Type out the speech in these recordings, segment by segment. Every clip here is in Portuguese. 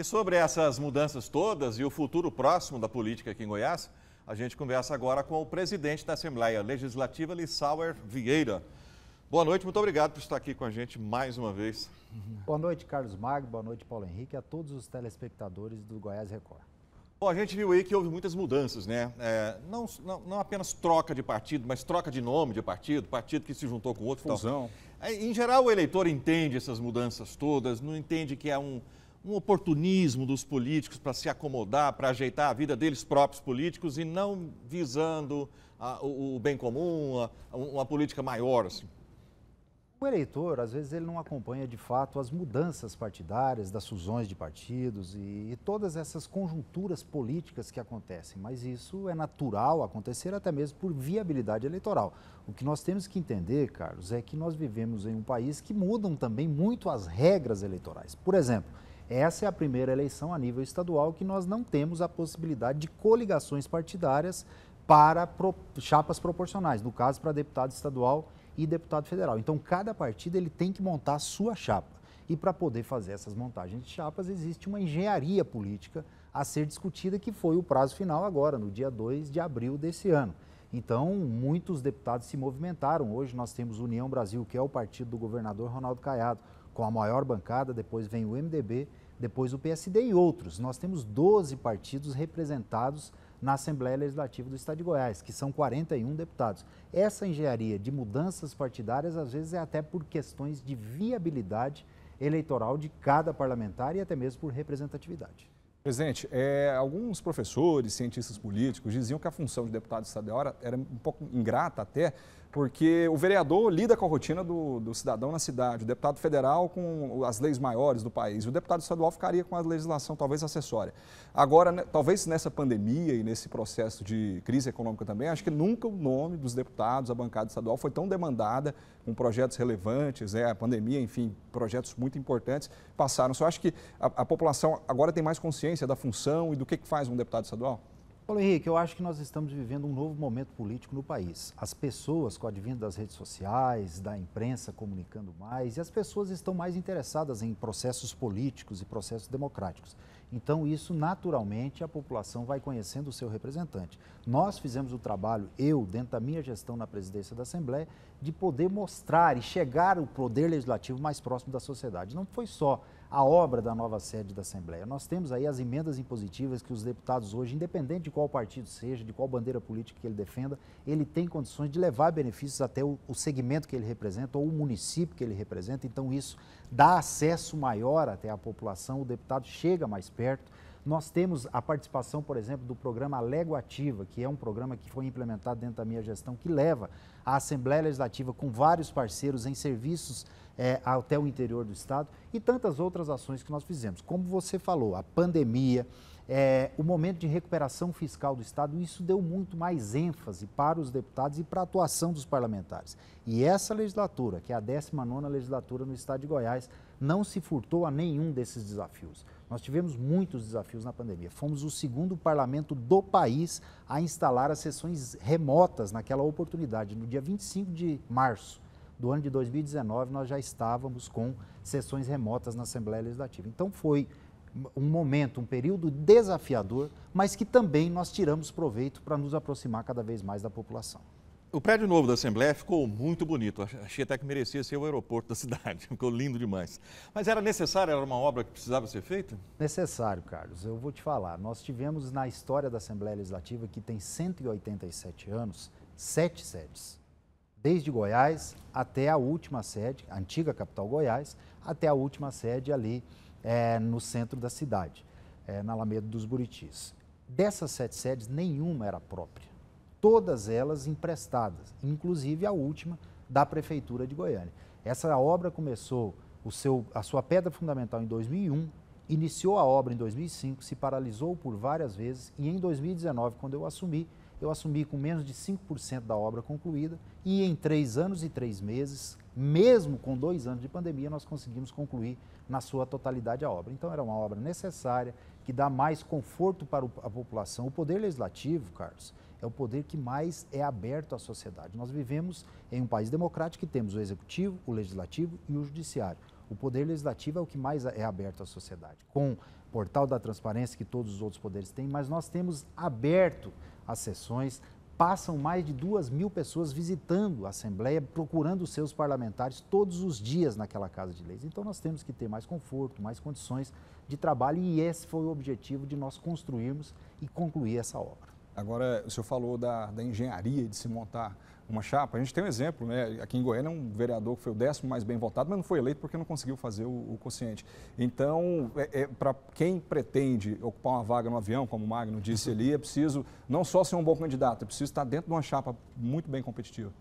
E sobre essas mudanças todas e o futuro próximo da política aqui em Goiás, a gente conversa agora com o presidente da Assembleia Legislativa, Lissauer Vieira. Boa noite, muito obrigado por estar aqui com a gente mais uma vez. Boa noite, Carlos Magno, boa noite, Paulo Henrique, a todos os telespectadores do Goiás Record. Bom, a gente viu aí que houve muitas mudanças, né? É, não, não, não, apenas troca de partido, mas troca de nome de partido, partido que se juntou com outro. Fusão. Tal. É, em geral, o eleitor entende essas mudanças todas, não entende que é um, um oportunismo dos políticos para se acomodar, para ajeitar a vida deles próprios políticos e não visando a, o, o, bem comum, a, uma política maior. Assim. O eleitor, às vezes, ele não acompanha de fato as mudanças partidárias, das fusões de partidos e, e todas essas conjunturas políticas que acontecem. Mas isso é natural acontecer, até mesmo por viabilidade eleitoral. O que nós temos que entender, Carlos, é que nós vivemos em um país que mudam também muito as regras eleitorais. Por exemplo, essa é a primeira eleição a nível estadual que nós não temos a possibilidade de coligações partidárias para chapas proporcionais, no caso para deputado estadual e deputado federal. Então cada partido ele tem que montar a sua chapa. E para poder fazer essas montagens de chapas existe uma engenharia política a ser discutida que foi o prazo final agora, no dia 2 de abril desse ano. Então, muitos deputados se movimentaram. Hoje nós temos União Brasil, que é o partido do governador Ronaldo Caiado, com a maior bancada, depois vem o MDB depois o PSD e outros. Nós temos 12 partidos representados na Assembleia Legislativa do Estado de Goiás, que são 41 deputados. Essa engenharia de mudanças partidárias, às vezes, é até por questões de viabilidade eleitoral de cada parlamentar e até mesmo por representatividade. Presidente, é, alguns professores, cientistas políticos diziam que a função de deputado estadual era, era um pouco ingrata até, porque o vereador lida com a rotina do, do, cidadão na cidade, o deputado federal com as leis maiores do país, o deputado estadual ficaria com a legislação talvez acessória. Agora, né, talvez nessa pandemia e nesse processo de crise econômica também, acho que nunca o nome dos deputados, a bancada estadual foi tão demandada, com projetos relevantes, né, a pandemia, enfim, projetos muito importantes passaram. Só acho que a, a população agora tem mais consciência da função e do que, que faz um deputado estadual? Paulo Henrique, eu acho que nós estamos vivendo um novo momento político no país. As pessoas, com o advento das redes sociais, da imprensa comunicando mais, e as pessoas estão mais interessadas em processos políticos e processos democráticos. Então, isso naturalmente a população vai conhecendo o seu representante. Nós fizemos o trabalho, eu, dentro da minha gestão na presidência da Assembleia, de poder mostrar e chegar o poder legislativo mais próximo da sociedade. Não foi só a obra da nova sede da Assembleia. Nós temos aí as emendas impositivas que os deputados hoje, independente de qual partido seja, de qual bandeira política que ele defenda, ele tem condições de levar benefícios até o, o segmento que ele representa ou o município que ele representa. Então, isso dá acesso maior até a população, o deputado chega mais perto nós temos a participação, por exemplo, do programa Lego Ativa, que é um programa que foi implementado dentro da minha gestão, que leva a Assembleia Legislativa com vários parceiros em serviços é, até o interior do Estado e tantas outras ações que nós fizemos. Como você falou, a pandemia, é, o momento de recuperação fiscal do Estado, isso deu muito mais ênfase para os deputados e para a atuação dos parlamentares. E essa legislatura, que é a 19 nona legislatura no Estado de Goiás, não se furtou a nenhum desses desafios. Nós tivemos muitos desafios na pandemia. Fomos o segundo parlamento do país a instalar as sessões remotas naquela oportunidade. No dia 25 de março do ano de 2019, nós já estávamos com sessões remotas na Assembleia Legislativa. Então foi um momento, um período desafiador, mas que também nós tiramos proveito para nos aproximar cada vez mais da população. O prédio novo da Assembleia ficou muito bonito. Achei até que merecia ser o aeroporto da cidade. Ficou lindo demais. Mas era necessário? Era uma obra que precisava ser feita? Necessário, Carlos. Eu vou te falar. Nós tivemos na história da Assembleia Legislativa, que tem 187 anos, sete sedes. Desde Goiás até a última sede, a antiga capital Goiás, até a última sede ali é, no centro da cidade, é, na Alameda dos Buritis. Dessas sete sedes, nenhuma era própria todas elas emprestadas, inclusive a última da Prefeitura de Goiânia. Essa obra começou o seu, a sua pedra fundamental em 2001, iniciou a obra em 2005, se paralisou por várias vezes e em 2019, quando eu assumi, eu assumi com menos de 5% da obra concluída e em três anos e três meses, mesmo com dois anos de pandemia, nós conseguimos concluir na sua totalidade a obra. Então era uma obra necessária, que dá mais conforto para a população. O Poder Legislativo, Carlos, é o poder que mais é aberto à sociedade. Nós vivemos em um país democrático que temos o executivo, o legislativo e o judiciário. O poder legislativo é o que mais é aberto à sociedade, com o portal da transparência que todos os outros poderes têm, mas nós temos aberto as sessões, passam mais de duas mil pessoas visitando a Assembleia, procurando os seus parlamentares todos os dias naquela Casa de Leis. Então nós temos que ter mais conforto, mais condições de trabalho e esse foi o objetivo de nós construirmos e concluir essa obra. Agora, o senhor falou da, da engenharia de se montar uma chapa. A gente tem um exemplo, né? Aqui em Goiânia, um vereador que foi o décimo mais bem votado, mas não foi eleito porque não conseguiu fazer o, o consciente. Então, é, é, para quem pretende ocupar uma vaga no avião, como o Magno disse uhum. ali, é preciso não só ser um bom candidato, é preciso estar dentro de uma chapa muito bem competitiva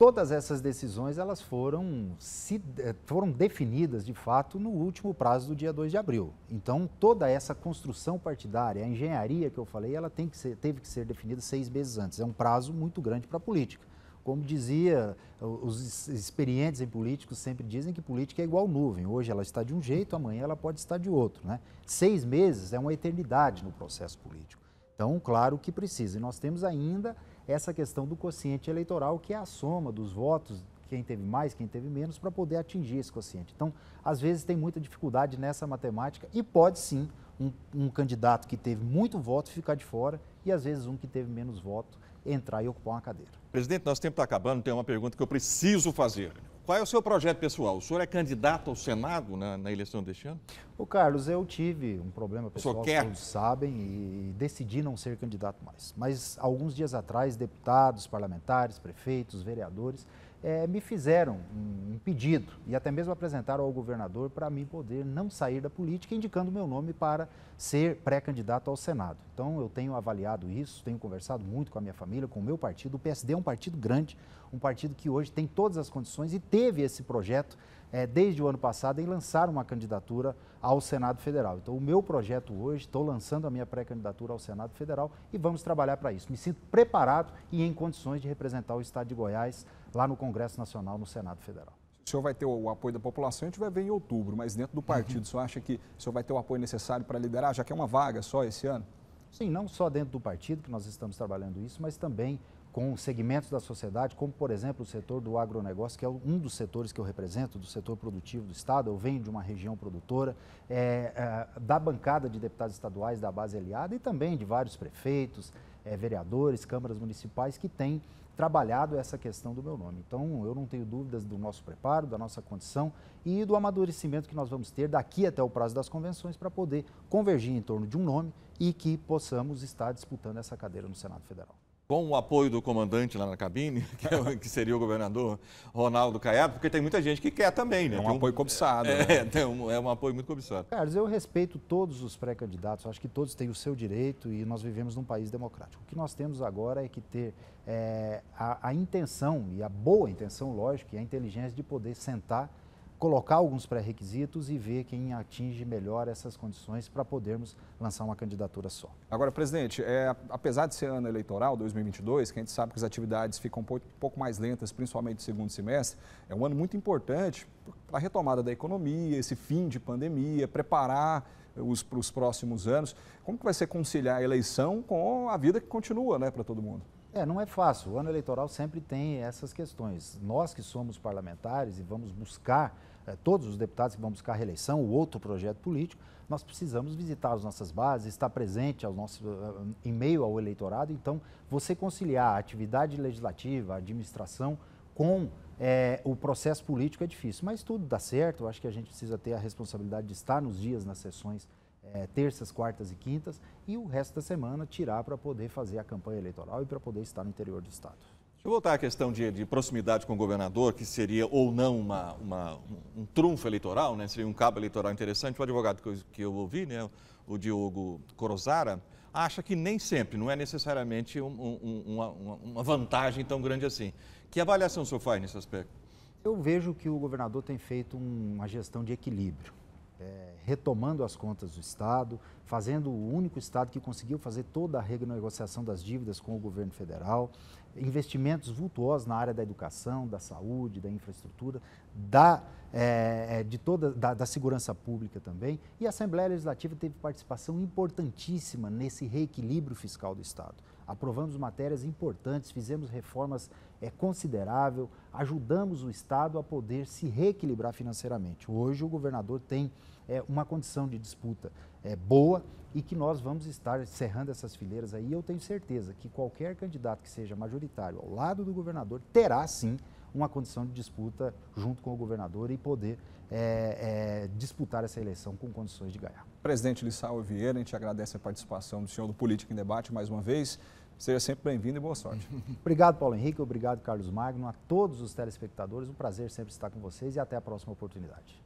todas essas decisões elas foram, se, eh, foram definidas, de fato, no último prazo do dia 2 de abril. Então, toda essa construção partidária, a engenharia que eu falei, ela tem que ser, teve que ser definida seis meses antes. É um prazo muito grande para a política. Como dizia, os experientes em políticos sempre dizem que política é igual nuvem. Hoje ela está de um jeito, amanhã ela pode estar de outro. Né? Seis meses é uma eternidade no processo político. Então, claro que precisa. E nós temos ainda essa questão do quociente eleitoral, que é a soma dos votos, quem teve mais, quem teve menos, para poder atingir esse quociente. Então, às vezes tem muita dificuldade nessa matemática e pode sim um, um candidato que teve muito voto ficar de fora e às vezes um que teve menos voto entrar e ocupar uma cadeira. Presidente, nosso tempo está acabando, tem uma pergunta que eu preciso fazer. Qual é o seu projeto pessoal? O senhor é candidato ao Senado na, na eleição deste ano? Ô Carlos, eu tive um problema pessoal, quer? todos sabem, e decidi não ser candidato mais. Mas alguns dias atrás, deputados, parlamentares, prefeitos, vereadores é, me fizeram um, pedido e até mesmo apresentaram ao governador para mim poder não sair da política, indicando meu nome para ser pré-candidato ao Senado. Então eu tenho avaliado isso, tenho conversado muito com a minha família, com o meu partido. O PSD é um partido grande, um partido que hoje tem todas as condições e teve esse projeto é, desde o ano passado em lançar uma candidatura ao Senado Federal. Então, o meu projeto hoje, estou lançando a minha pré-candidatura ao Senado Federal e vamos trabalhar para isso. Me sinto preparado e em condições de representar o Estado de Goiás lá no Congresso Nacional, no Senado Federal. O senhor vai ter o apoio da população, a gente vai ver em outubro, mas dentro do partido, uhum. o senhor acha que o senhor vai ter o apoio necessário para liderar, já que é uma vaga só esse ano? Sim, não só dentro do partido, que nós estamos trabalhando isso, mas também com segmentos da sociedade, como por exemplo o setor do agronegócio, que é um dos setores que eu represento, do setor produtivo do Estado, eu venho de uma região produtora, é, é, da bancada de deputados estaduais da base aliada e também de vários prefeitos, é, vereadores, câmaras municipais que têm trabalhado essa questão do meu nome. Então, eu não tenho dúvidas do nosso preparo, da nossa condição e do amadurecimento que nós vamos ter daqui até o prazo das convenções para poder convergir em torno de um nome e que possamos estar disputando essa cadeira no Senado Federal com o apoio do comandante lá na cabine, é que, seria o governador Ronaldo Caiado, porque tem muita gente que quer também, né? É um, um apoio cobiçado. É, né? é, um, é um apoio muito cobiçado. Carlos, eu respeito todos os pré-candidatos, acho que todos têm o seu direito e nós vivemos num país democrático. O que nós temos agora é que ter é, a, a intenção, e a boa intenção, lógico, e a inteligência de poder sentar colocar alguns pré-requisitos e ver quem atinge melhor essas condições para podermos lançar uma candidatura só. Agora, presidente, é, apesar de ser ano eleitoral, 2022, que a gente sabe que as atividades ficam um pouco mais lentas, principalmente no segundo semestre, é um ano muito importante para a retomada da economia, esse fim de pandemia, preparar os, para os próximos anos. Como que vai ser conciliar a eleição com a vida que continua né, para todo mundo? É, não é fácil. O ano eleitoral sempre tem essas questões. Nós que somos parlamentares e vamos buscar é, todos os deputados que vão buscar reeleição ou outro projeto político, nós precisamos visitar as nossas bases, estar presente ao nosso, eh, em meio ao eleitorado. Então, você conciliar a atividade legislativa, a administração com é, o processo político é difícil, mas tudo dá certo. Eu acho que a gente precisa ter a responsabilidade de estar nos dias, nas sessões, é, terças, quartas e quintas, e o resto da semana tirar para poder fazer a campanha eleitoral e para poder estar no interior do Estado. Deixa eu voltar à questão de, de, proximidade com o governador, que seria ou não uma, uma, um trunfo eleitoral, né? seria um cabo eleitoral interessante. O advogado que eu, que eu ouvi, né? o Diogo Corozara, acha que nem sempre, não é necessariamente um, um, uma, uma, vantagem tão grande assim. Que avaliação o senhor faz nesse aspecto? Eu vejo que o governador tem feito uma gestão de equilíbrio retomando as contas do Estado, fazendo o único Estado que conseguiu fazer toda a renegociação das dívidas com o governo federal, investimentos vultuosos na área da educação, da saúde, da infraestrutura, da, é, de toda, da, da, segurança pública também. E a Assembleia Legislativa teve participação importantíssima nesse reequilíbrio fiscal do Estado aprovamos matérias importantes, fizemos reformas é, considerável, ajudamos o Estado a poder se reequilibrar financeiramente. Hoje o governador tem é, uma condição de disputa é, boa e que nós vamos estar cerrando essas fileiras aí. Eu tenho certeza que qualquer candidato que seja majoritário ao lado do governador terá sim uma condição de disputa junto com o governador e poder é, é, disputar essa eleição com condições de ganhar. Presidente Lissau Vieira, a gente agradece a participação do senhor do Política em Debate mais uma vez. Seja sempre bem-vindo e boa sorte. obrigado, Paulo Henrique. Obrigado, Carlos Magno. A todos os telespectadores, um prazer sempre estar com vocês e até a próxima oportunidade.